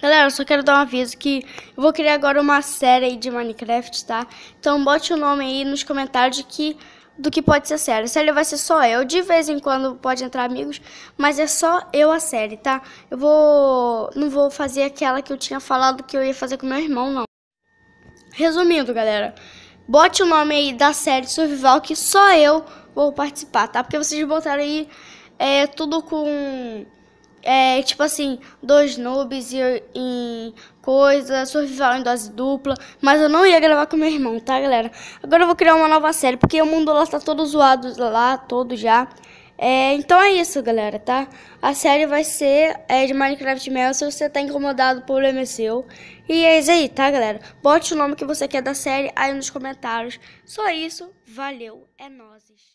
Galera, só quero dar um aviso que eu vou criar agora uma série aí de Minecraft, tá? Então bote o nome aí nos comentários que, do que pode ser a série. A série vai ser só eu, de vez em quando pode entrar amigos, mas é só eu a série, tá? Eu vou... não vou fazer aquela que eu tinha falado que eu ia fazer com meu irmão, não. Resumindo, galera, bote o nome aí da série Survival que só eu vou participar, tá? Porque vocês botaram aí é, tudo com é, tipo assim, dois noobs e, em coisa, survival em dose dupla. Mas eu não ia gravar com meu irmão, tá, galera? Agora eu vou criar uma nova série, porque o mundo lá tá todo zoado lá, todo já. É, então é isso, galera, tá? A série vai ser é, de Minecraft Mel, se você tá incomodado, o problema é seu. E é isso aí, tá, galera? Bote o nome que você quer da série aí nos comentários. Só isso, valeu, é nozes.